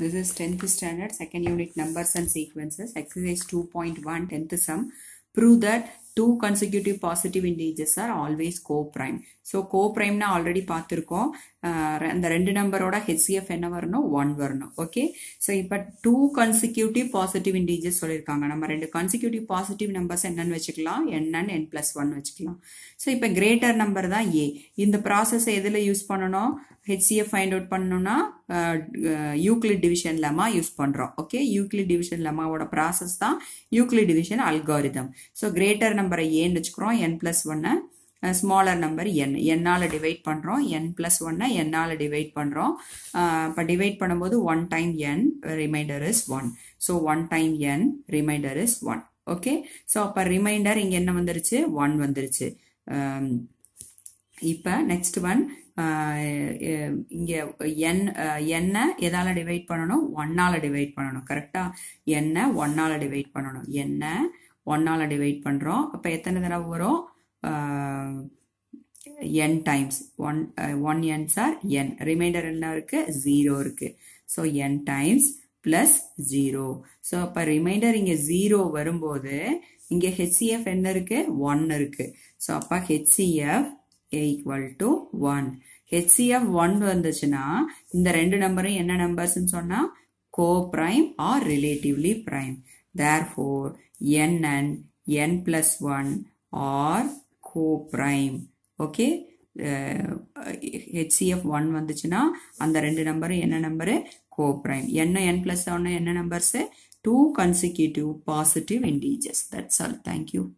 This is 10th standard, second unit numbers and sequences. Exercise 2.1, 10th sum. Prove that two consecutive positive integers are always co-prime. So co-primeனா already பார்த்துருக்கோம் அந்த ரெண்டு நம்பரோட HCF என்ன வரணும் one வரணும் okay so இப்போ டூ கன்சிக்யூட்டிவ் பாசிட்டிவ் இன்டீஜர்ஸ் சொல்லியிருக்காங்க நம்ம ரெண்டு கன்சிக்யூட்டிவ் பாசிட்டிவ் நம்பர்ஸ் என்னன்னு வச்சுக்கலாம் என்னன்னு என் பிளஸ் ஒன் வச்சுக்கலாம் ஸோ இப்போ கிரேட்டர் நம்பர் தான் ஏ இந்த ப்ராசஸ் எதில் யூஸ் பண்ணணும் ஹெச்சியை ஃபைண்ட் அவுட் பண்ணோம்னா யூக்ளிட் டிவிஷன் லெமா யூஸ் பண்ணுறோம் ஓகே யூக்ளிட் டிவிஷன் லெமாவோட ப்ராசஸ் தான் Euclid division algorithm so greater நம்பரை ஏன்னு வச்சுக்கிறோம் என் ப்ளஸ் ஒன்னை ஸ்மாலர் நம்பர் என் என்னால் டிவைட் பண்ணுறோம் என் ப்ளஸ் ஒன்னை என்னால் டிவைட் பண்ணுறோம் இப்போ டிவைட் பண்ணும்போது one time n remainder is one so one time n remainder is one okay so அப்போ ரிமைண்டர் இங்கே என்ன வந்துருச்சு ஒன் வந்துருச்சு இப்போ நெக்ஸ்ட் ஒன் இங்கே என் என்ன எதால் டிவைட் பண்ணணும் ஒன்னால டிவைட் பண்ணணும் கரெக்டாக என்ன ஒன்னால டிவைட் பண்ணணும் என்ன ஒன்னால டிவைட் பண்ணுறோம் அப்ப எத்தனை தடவை வரும் n times one one n's are n remainder என்ன இருக்குது ஜீரோ இருக்குது so n times plus zero so அப்போ ரிமைண்டர் இங்கே ஜீரோ வரும்போது இங்கே ஹெச்சிஎஃப் என்ன இருக்குது ஒன் இருக்குது ஸோ அப்போ HCF equal to one HCF one வந்துச்சுன்னா இந்த ரெண்டு நம்பரும் என்ன நம்பர்ஸ்ன்னு சொன்னா co prime or relatively prime therefore n n n plus one are co prime okay HCF one வந்துச்சுன்னா அந்த ரெண்டு நம்பரும் என்ன நம்பரு கோ பிரைம் என்ன என் plus 1 என்ன numbers two positive positive integers all. Thank you.